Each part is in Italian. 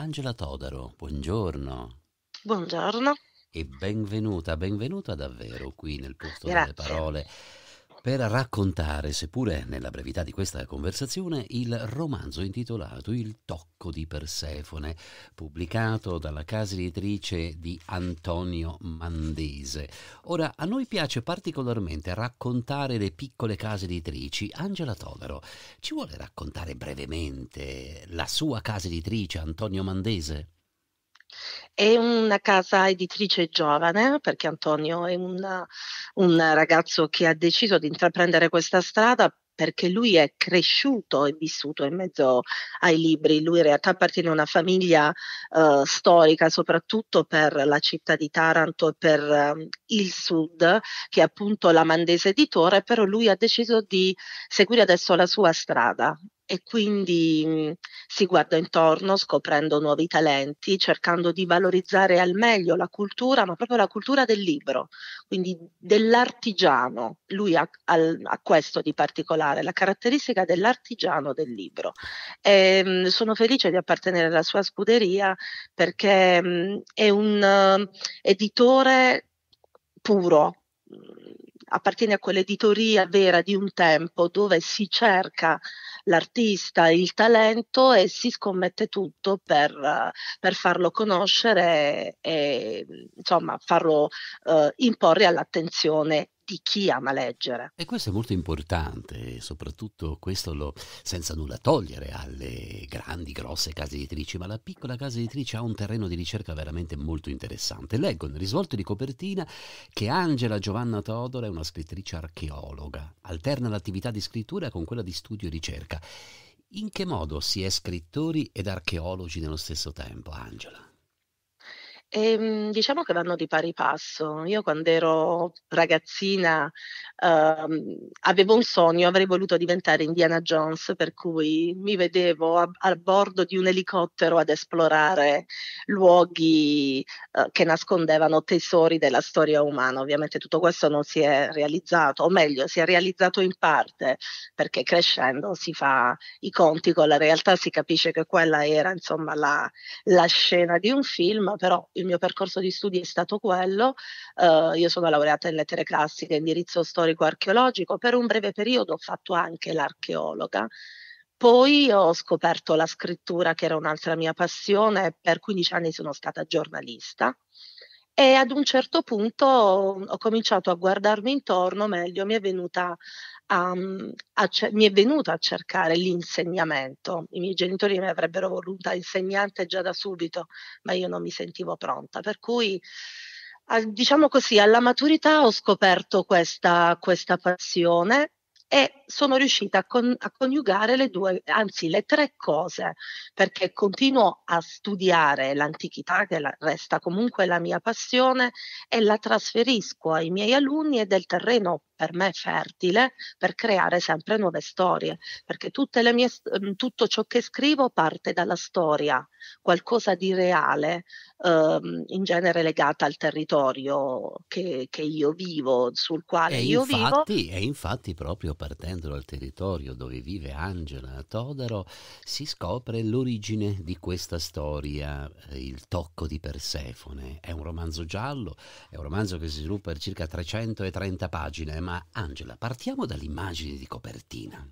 Angela Todaro, buongiorno. Buongiorno. E benvenuta, benvenuta davvero qui nel posto Grazie. delle parole per raccontare, seppure nella brevità di questa conversazione, il romanzo intitolato Il tocco di Persefone, pubblicato dalla casa editrice di Antonio Mandese. Ora, a noi piace particolarmente raccontare le piccole case editrici. Angela Todaro, ci vuole raccontare brevemente la sua casa editrice, Antonio Mandese? È una casa editrice giovane, perché Antonio è una, un ragazzo che ha deciso di intraprendere questa strada perché lui è cresciuto e vissuto in mezzo ai libri, lui in realtà appartiene a una famiglia uh, storica soprattutto per la città di Taranto e per um, il sud, che è appunto la Mandese editore, però lui ha deciso di seguire adesso la sua strada e quindi mh, mm, si guarda intorno scoprendo nuovi talenti, cercando di valorizzare al meglio la cultura, ma proprio la cultura del libro, quindi dell'artigiano. Lui ha, al, ha questo di particolare, la caratteristica dell'artigiano del libro. E, ehm, mh, sono felice di appartenere alla sua scuderia perché mh, mm, è un uh, editore puro, appartiene a quell'editoria vera di un tempo dove si cerca l'artista, il talento e si scommette tutto per, per farlo conoscere e, e insomma farlo eh, imporre all'attenzione di chi ama leggere. E questo è molto importante, soprattutto questo lo, senza nulla togliere alle grandi, grosse case editrici, ma la piccola casa editrice ha un terreno di ricerca veramente molto interessante. Leggo nel risvolto di copertina che Angela Giovanna Todora è una scrittrice archeologa, alterna l'attività di scrittura con quella di studio e ricerca. In che modo si è scrittori ed archeologi nello stesso tempo, Angela? Ehm, diciamo che vanno di pari passo. Io quando ero ragazzina ehm, avevo un sogno, avrei voluto diventare Indiana Jones, per cui mi vedevo a, a bordo di un elicottero ad esplorare luoghi eh, che nascondevano tesori della storia umana. Ovviamente tutto questo non si è realizzato, o meglio, si è realizzato in parte, perché crescendo si fa i conti con la realtà, si capisce che quella era insomma la, la scena di un film, però il mio percorso di studi è stato quello, uh, io sono laureata in lettere classiche, indirizzo storico-archeologico, per un breve periodo ho fatto anche l'archeologa. Poi ho scoperto la scrittura, che era un'altra mia passione, per 15 anni sono stata giornalista e ad un certo punto ho cominciato a guardarmi intorno meglio, mi è venuta a, mm, a, mi è venuto a cercare l'insegnamento. I miei genitori mi avrebbero voluta insegnante già da subito, ma io non mi sentivo pronta. Per cui, diciamo così, alla maturità ho scoperto questa, questa passione e sono riuscita a, con, a, coniugare le due, anzi le tre cose, perché continuo a studiare l'antichità, che la, resta comunque la mia passione, e la trasferisco ai miei alunni e del terreno per me fertile per creare sempre nuove storie, perché mie, ehm, tutto ciò che scrivo parte dalla storia, qualcosa di reale, ehm, in genere legata al territorio che, che io vivo, sul quale e io infatti, vivo. E infatti proprio partendo dal territorio dove vive Angela Todaro, si scopre l'origine di questa storia, eh, Il tocco di Persefone. È un romanzo giallo, è un romanzo che si sviluppa per circa 330 pagine, ma Angela, partiamo dall'immagine di copertina.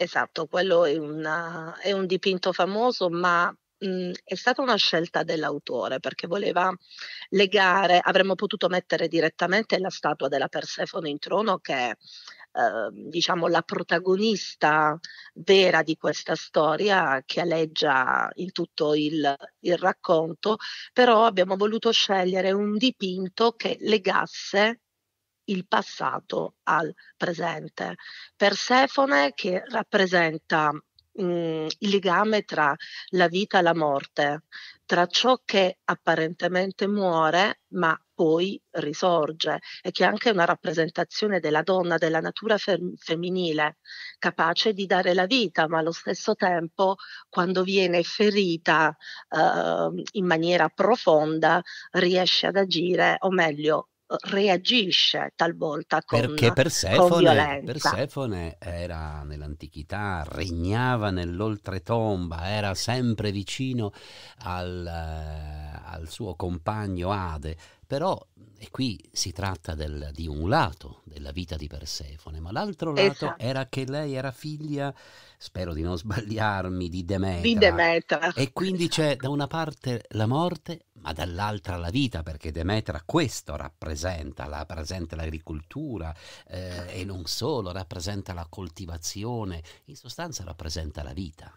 Esatto, quello è, una, è un dipinto famoso, ma mh, mhmm, è stata una scelta dell'autore perché voleva legare, avremmo potuto mettere direttamente la statua della Persefone in trono che è ehm, diciamo la protagonista vera di questa storia che alleggia in tutto il, il racconto, però abbiamo voluto scegliere un dipinto che legasse il passato al presente. Persefone che rappresenta mh, mhmm, il legame tra la vita e la morte, tra ciò che apparentemente muore ma poi risorge e che è anche una rappresentazione della donna, della natura fem- femminile, capace di dare la vita, ma allo stesso tempo quando viene ferita eh, in maniera profonda riesce ad agire, o meglio reagisce talvolta con, Perché Persefone, con violenza. Persephone era nell'antichità, regnava nell'oltretomba, era sempre vicino al, eh, al suo compagno Ade, però e qui si tratta del, di un lato della vita di Persephone, ma l'altro lato esatto. era che lei era figlia, spero di non sbagliarmi, di Demetra. Di Demetra. E quindi esatto. c'è da una parte la morte dall'altra la vita, perché Demetra questo rappresenta, rappresenta l'agricoltura eh, e non solo, rappresenta la coltivazione, in sostanza rappresenta la vita.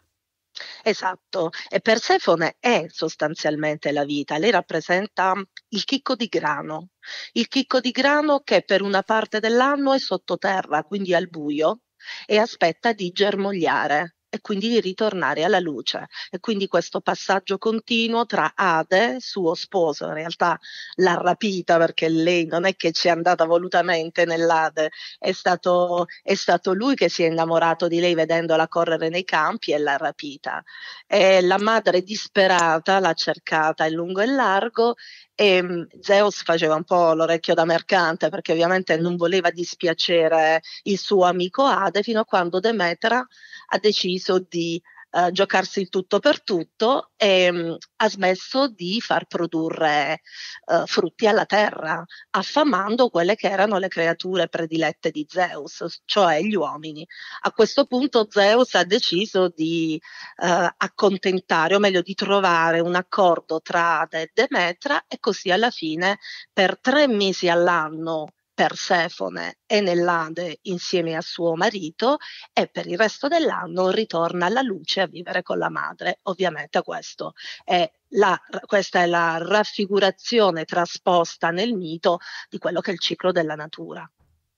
Esatto, e Persefone è sostanzialmente la vita, lei rappresenta il chicco di grano, il chicco di grano che per una parte dell'anno è sottoterra, quindi al buio, e aspetta di germogliare e quindi di ritornare alla luce. E quindi questo passaggio continuo tra Ade, suo sposo, in realtà l'ha rapita perché lei non è che ci è andata volutamente nell'Ade, è stato, è stato lui che si è innamorato di lei vedendola correre nei campi e l'ha rapita. E la madre disperata l'ha cercata in lungo e largo e mm, Zeus faceva un po' l'orecchio da mercante perché ovviamente non voleva dispiacere il suo amico Ade fino a quando Demetra ha deciso deciso di eh, giocarsi il tutto per tutto e mh, mm, ha smesso di far produrre eh, frutti alla terra, affamando quelle che erano le creature predilette di Zeus, cioè gli uomini. A questo punto Zeus ha deciso di eh, accontentare, o meglio di trovare un accordo tra Ade e Demetra e così alla fine per tre mesi all'anno Persefone è nell'Ade insieme a suo marito e per il resto dell'anno ritorna alla luce a vivere con la madre. Ovviamente questo è la, questa è la raffigurazione trasposta nel mito di quello che è il ciclo della natura.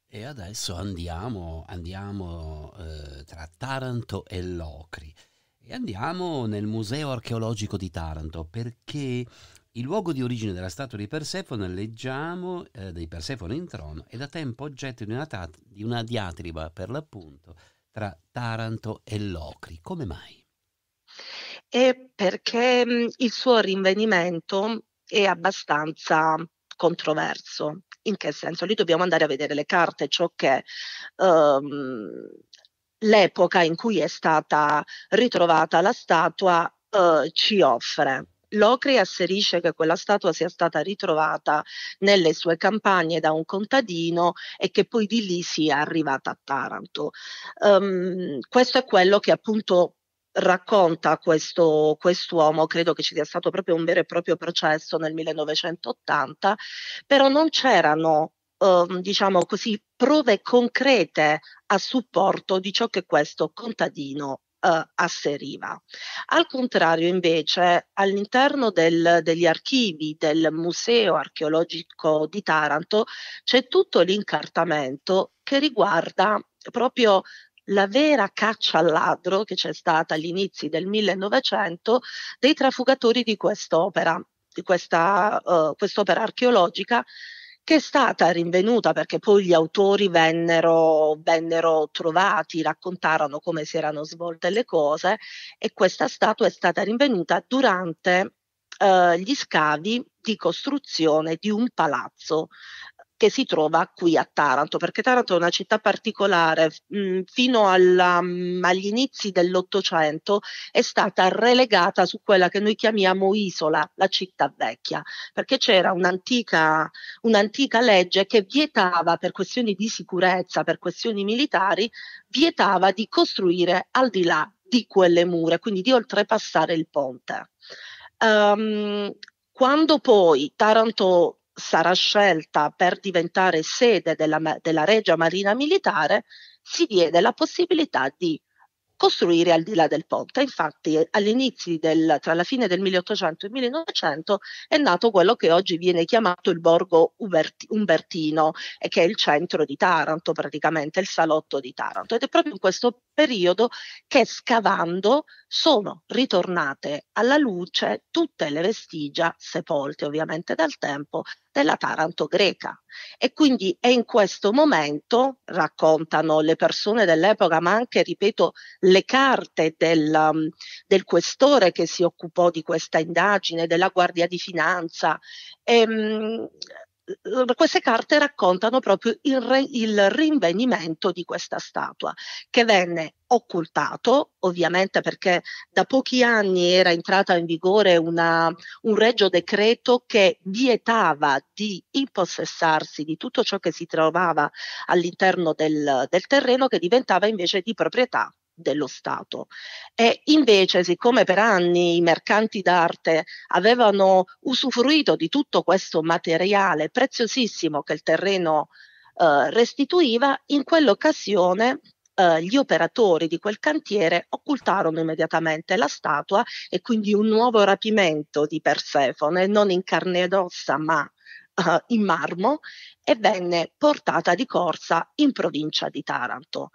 E adesso andiamo, andiamo eh, tra Taranto e Locri. E andiamo nel Museo archeologico di Taranto perché il luogo di origine della statua di Persefone, leggiamo, eh, di Persefone in trono, è da tempo oggetto di una, tat- di una diatriba, per l'appunto, tra Taranto e Locri. Come mai? È perché mm, il suo rinvenimento è abbastanza controverso. In che senso? Lì dobbiamo andare a vedere le carte, ciò che ehm, l'epoca in cui è stata ritrovata la statua eh, ci offre Locri asserisce che quella statua sia stata ritrovata nelle sue campagne da un contadino e che poi di lì sia arrivata a Taranto. Um, questo è quello che appunto racconta questo quest'uomo, credo che ci sia stato proprio un vero e proprio processo nel 1980, però non c'erano eh, diciamo così prove concrete a supporto di ciò che questo contadino eh, asseriva. Al contrario, invece, all'interno del, degli archivi del Museo archeologico di Taranto c'è tutto l'incartamento che riguarda proprio la vera caccia al ladro che c'è stata agli inizi del 1900 dei trafugatori di quest'opera, di questa, uh, quest'opera archeologica che è stata rinvenuta perché poi gli autori vennero, vennero trovati, raccontarono come si erano svolte le cose e questa statua è stata rinvenuta durante eh, gli scavi di costruzione di un palazzo che si trova qui a Taranto, perché Taranto è una città particolare, mm, fino alla, mm, agli inizi dell'Ottocento è stata relegata su quella che noi chiamiamo isola, la città vecchia, perché c'era un'antica, un'antica legge che vietava per questioni di sicurezza, per questioni militari, vietava di costruire al di là di quelle mura, quindi di oltrepassare il ponte. Um, quando poi Taranto sarà scelta per diventare sede della, della Regia Marina Militare, si diede la possibilità di costruire al di là del ponte. Infatti eh, all'inizio del, tra la fine del 1800 e il 1900 è nato quello che oggi viene chiamato il borgo Uberti, Umbertino, eh, che è il centro di Taranto praticamente, il salotto di Taranto. Ed è proprio in questo periodo che scavando sono ritornate alla luce tutte le vestigia sepolte ovviamente dal tempo della Taranto greca. E quindi è in questo momento, raccontano le persone dell'epoca, ma anche, ripeto, le carte del, um, del, questore che si occupò di questa indagine, della Guardia di Finanza. E, ehm, mh, eh, queste carte raccontano proprio il, re, il, rinvenimento di questa statua che venne occultato ovviamente perché da pochi anni era entrata in vigore una, un regio decreto che vietava di impossessarsi di tutto ciò che si trovava all'interno del, del terreno che diventava invece di proprietà dello Stato. E invece, siccome per anni i mercanti d'arte avevano usufruito di tutto questo materiale preziosissimo che il terreno eh, restituiva, in quell'occasione eh, gli operatori di quel cantiere occultarono immediatamente la statua e quindi un nuovo rapimento di Persefone, non in carne ed ossa, ma eh, in marmo e venne portata di corsa in provincia di Taranto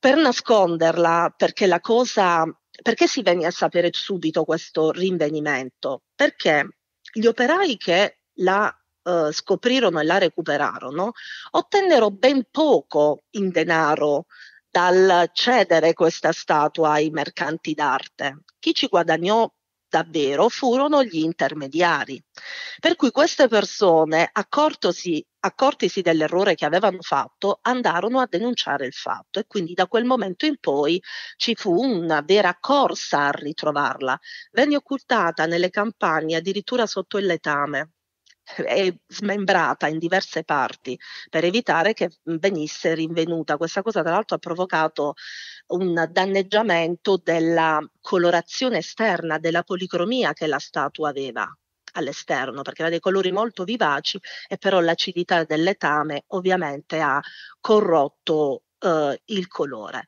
per nasconderla, perché la cosa, perché si venne a sapere subito questo rinvenimento? Perché gli operai che la eh, scoprirono e la recuperarono ottennero ben poco in denaro dal cedere questa statua ai mercanti d'arte. Chi ci guadagnò davvero furono gli intermediari. Per cui queste persone, accortosi, accortisi dell'errore che avevano fatto, andarono a denunciare il fatto e quindi da quel momento in poi ci fu una vera corsa a ritrovarla. Venne occultata nelle campagne addirittura sotto il letame è smembrata in diverse parti per evitare che venisse rinvenuta. Questa cosa tra l'altro ha provocato un danneggiamento della colorazione esterna, della policromia che la statua aveva all'esterno perché aveva dei colori molto vivaci e però l'acidità del letame ovviamente ha corrotto eh, il colore.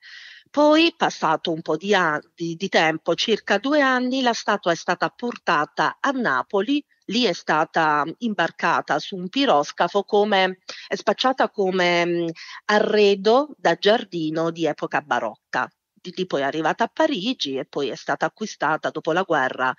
Poi, passato un po' di, an- di, di tempo, circa due anni, la statua è stata portata a Napoli lì è stata imbarcata su un piroscafo come, è spacciata come arredo da giardino di epoca barocca di lì poi è arrivata a Parigi e poi è stata acquistata dopo la guerra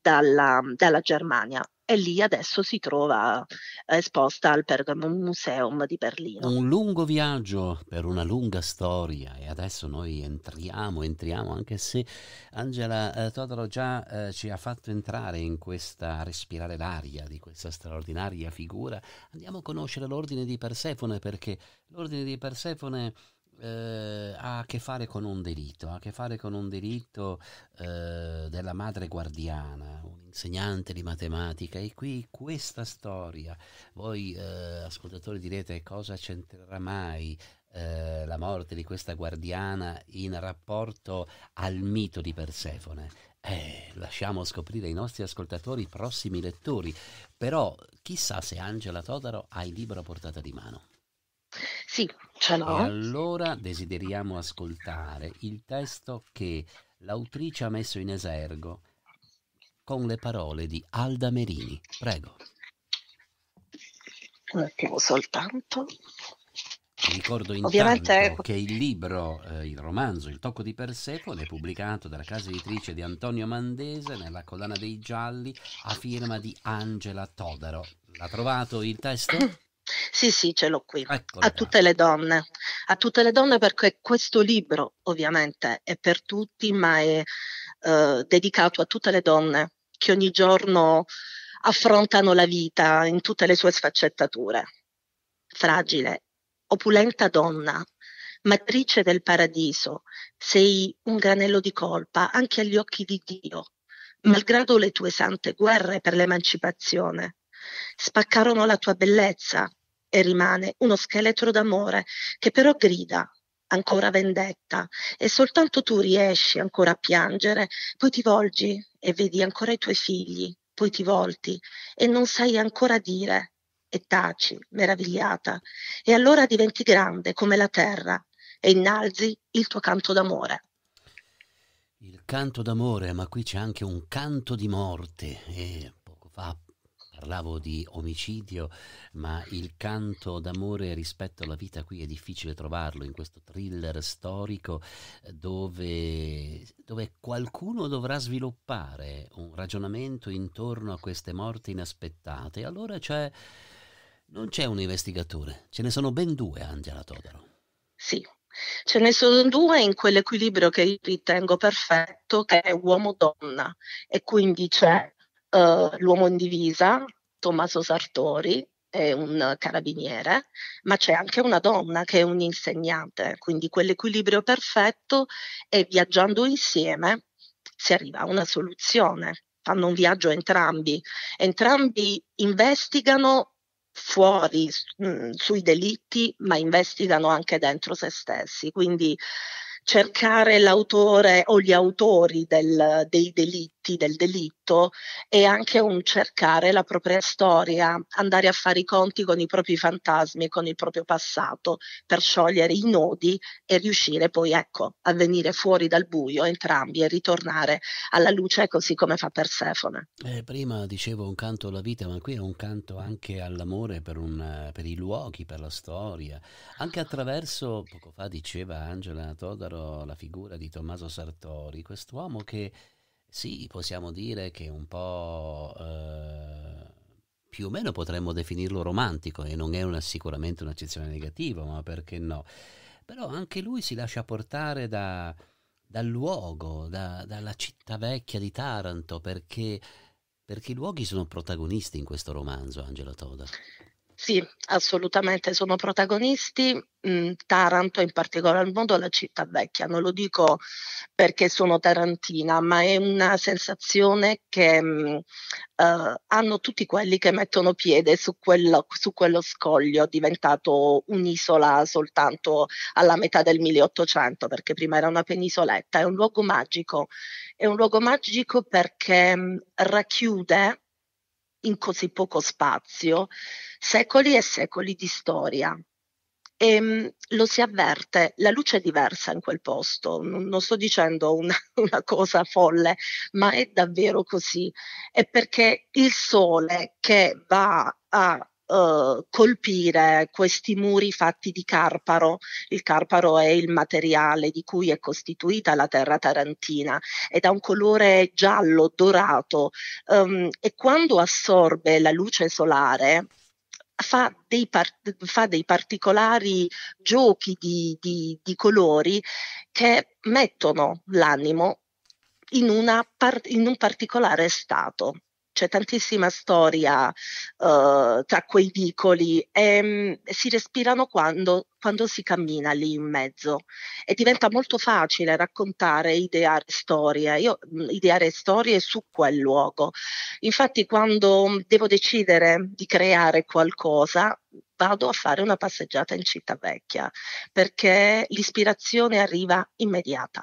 dalla, dalla Germania e lì adesso si trova eh, esposta al Pergamon Museum di Berlino. Un lungo viaggio per una lunga storia e adesso noi entriamo, entriamo anche se Angela eh, Todoro già eh, ci ha fatto entrare in questa, respirare l'aria di questa straordinaria figura, andiamo a conoscere l'ordine di Persefone perché l'ordine di Persefone eh, ha a che fare con un delitto, ha a che fare con un delitto eh, della madre guardiana, un insegnante di matematica e qui questa storia, voi eh, ascoltatori direte cosa c'entrerà mai eh, la morte di questa guardiana in rapporto al mito di Persefone. Eh, lasciamo scoprire ai nostri ascoltatori, prossimi lettori, però chissà se Angela Todaro ha il libro a portata di mano. Sì, ce l'ho. E allora desideriamo ascoltare il testo che l'autrice ha messo in esergo con le parole di Alda Merini. Prego. Un attimo soltanto. Ti ricordo intanto che il libro, eh, il romanzo Il tocco di Persefone, pubblicato dalla casa editrice di Antonio Mandese nella collana dei gialli, a firma di Angela Todaro. L'ha trovato il testo? Sì, sì, ce l'ho qui. Eccola. A tutte le donne, a tutte le donne perché questo libro ovviamente è per tutti, ma è eh, dedicato a tutte le donne che ogni giorno affrontano la vita in tutte le sue sfaccettature. Fragile, opulenta donna, matrice del paradiso, sei un granello di colpa anche agli occhi di Dio, malgrado le tue sante guerre per l'emancipazione. Spaccarono la tua bellezza, e rimane uno scheletro d'amore che però grida ancora vendetta e soltanto tu riesci ancora a piangere, poi ti volgi e vedi ancora i tuoi figli, poi ti volti e non sai ancora dire e taci, meravigliata, e allora diventi grande come la terra e innalzi il tuo canto d'amore. Il canto d'amore, ma qui c'è anche un canto di morte e poco fa parlavo di omicidio, ma il canto d'amore rispetto alla vita qui è difficile trovarlo in questo thriller storico eh, dove, dove qualcuno dovrà sviluppare un ragionamento intorno a queste morti inaspettate. Allora c'è, non c'è un investigatore, ce ne sono ben due, Angela Todaro. Sì, Ce ne sono due in quell'equilibrio che io ritengo perfetto, che è uomo-donna, e quindi c'è uh, l'uomo in divisa, Tommaso Sartori, è un carabiniere, ma c'è anche una donna che è un insegnante, quindi quell'equilibrio perfetto e viaggiando insieme si arriva a una soluzione. Fanno un viaggio entrambi, entrambi investigano fuori mh, mm, sui delitti, ma investigano anche dentro se stessi, quindi cercare l'autore o gli autori del, dei delitti, del delitto, è anche un cercare la propria storia, andare a fare i conti con i propri fantasmi e con il proprio passato per sciogliere i nodi e riuscire poi ecco, a venire fuori dal buio entrambi e ritornare alla luce così come fa Persefone. Eh, prima dicevo un canto alla vita, ma qui è un canto anche all'amore per, un, per i luoghi, per la storia, anche attraverso, poco fa diceva Angela Todaro, proprio la figura di Tommaso Sartori, quest'uomo che sì, possiamo dire che un po' eh, più o meno potremmo definirlo romantico e non è una, sicuramente un'accezione negativa, ma perché no? Però anche lui si lascia portare da, dal luogo, da, dalla città vecchia di Taranto, perché, perché i luoghi sono protagonisti in questo romanzo, Angelo Toda. Sì, assolutamente, sono protagonisti mm, Taranto, in particolar modo la città vecchia. Non lo dico perché sono tarantina, ma è una sensazione che uh, hanno tutti quelli che mettono piede su quello, su quello scoglio diventato un'isola soltanto alla metà del 1800, perché prima era una penisoletta. È un luogo magico, è un luogo magico perché mm, racchiude in così poco spazio secoli e secoli di storia. E, ehm, lo si avverte, la luce è diversa in quel posto, non, non sto dicendo una, una cosa folle, ma è davvero così. È perché il sole che va a eh, colpire questi muri fatti di carparo. Il carparo è il materiale di cui è costituita la terra tarantina ed ha un colore giallo dorato um, e quando assorbe la luce solare Fa dei, par- fa dei, particolari giochi di, di, di, colori che mettono l'animo in, par- in un particolare stato c'è tantissima storia uh, tra quei vicoli e um, si respirano quando, quando si cammina lì in mezzo e diventa molto facile raccontare, ideare storie, io mm, ideare storie su quel luogo. Infatti quando devo decidere di creare qualcosa vado a fare una passeggiata in città vecchia perché l'ispirazione arriva immediata.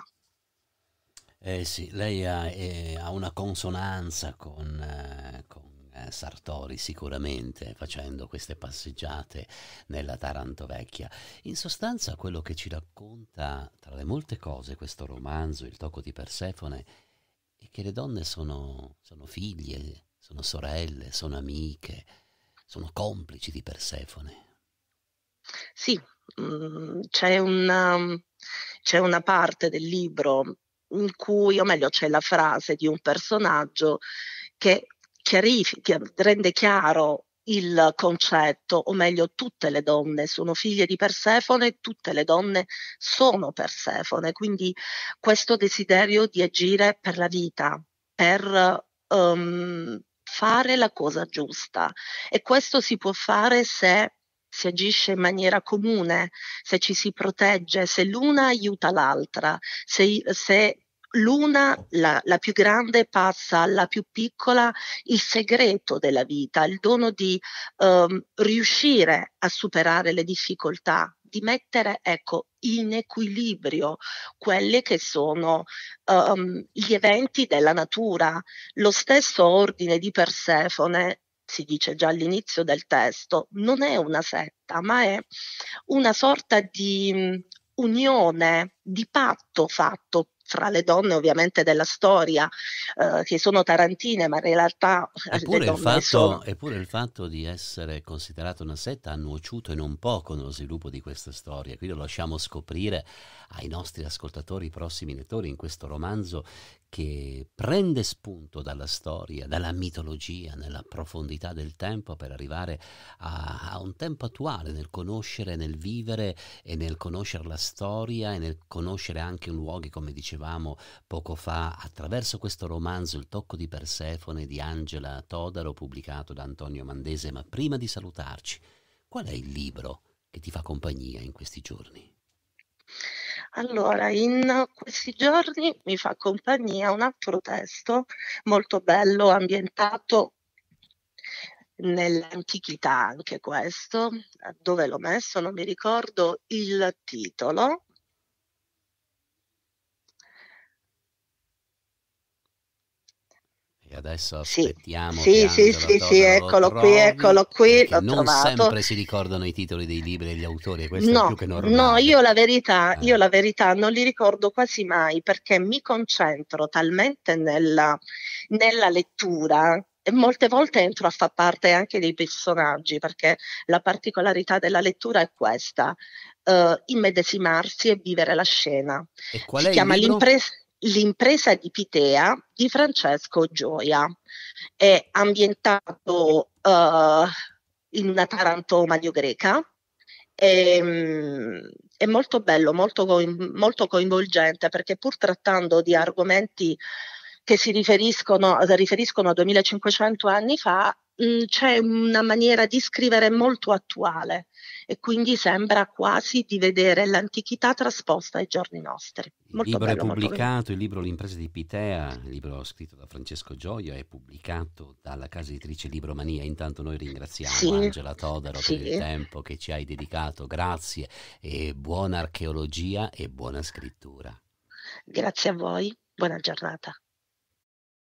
Eh sì, lei ha, eh, ha una consonanza con, eh, con eh, Sartori sicuramente facendo queste passeggiate nella Taranto vecchia. In sostanza quello che ci racconta tra le molte cose questo romanzo, Il tocco di Persefone, è che le donne sono, sono figlie, sono sorelle, sono amiche, sono complici di Persefone. Sì, mm, c'è una, c'è una parte del libro in cui, o meglio, c'è la frase di un personaggio che chiarifica, rende chiaro il concetto, o meglio, tutte le donne sono figlie di Persefone, tutte le donne sono Persefone, quindi questo desiderio di agire per la vita, per um, fare la cosa giusta. E questo si può fare se si agisce in maniera comune, se ci si protegge, se l'una aiuta l'altra, se, se l'una, la, la, più grande, passa alla più piccola il segreto della vita, il dono di um, riuscire a superare le difficoltà, di mettere ecco, in equilibrio quelli che sono um, gli eventi della natura. Lo stesso ordine di Persefone si dice già all'inizio del testo, non è una setta, ma è una sorta di mm, unione, di patto fatto fra le donne ovviamente della storia, eh, che sono tarantine, ma in realtà... Eh, eppure il, fatto, sono... eppure il fatto di essere considerata una setta ha nuociuto non poco nello sviluppo di questa storia, quindi lo lasciamo scoprire ai nostri ascoltatori, prossimi lettori, in questo romanzo che prende spunto dalla storia, dalla mitologia, nella profondità del tempo per arrivare a, a, un tempo attuale, nel conoscere, nel vivere e nel conoscere la storia e nel conoscere anche luoghi, come dicevamo poco fa, attraverso questo romanzo Il tocco di Persefone di Angela Todaro, pubblicato da Antonio Mandese. Ma prima di salutarci, qual è il libro che ti fa compagnia in questi giorni? Allora, in questi giorni mi fa compagnia un altro testo molto bello, ambientato nell'antichità anche questo, dove l'ho messo non mi ricordo il titolo, E adesso aspettiamo. Sì, sì, sì, sì, eccolo qui, eccolo qui. L'ho non trovato. sempre si ricordano i titoli dei libri e gli autori, questo no, è più che normale. No, io la, verità, ah. io la verità non li ricordo quasi mai perché mi concentro talmente nella, nella lettura molte volte entro a far parte anche dei personaggi perché la particolarità della lettura è questa, uh, immedesimarsi e vivere la scena. E qual si è chiama l'impresa L'impresa di Pitea di Francesco Gioia. È ambientato uh, in una Taranto greca E, ehm, è molto bello, molto, molto, coinvolgente perché pur trattando di argomenti che si riferiscono, riferiscono a 2500 anni fa, mh, mm, c'è una maniera di scrivere molto attuale e quindi sembra quasi di vedere l'antichità trasposta ai giorni nostri. Molto il libro bello, è pubblicato, il libro L'impresa di Pitea, il libro scritto da Francesco Gioia, è pubblicato dalla casa editrice Libromania. Intanto noi ringraziamo sì, Angela Todaro sì. per il tempo che ci hai dedicato, grazie e buona archeologia e buona scrittura. Grazie a voi, buona giornata.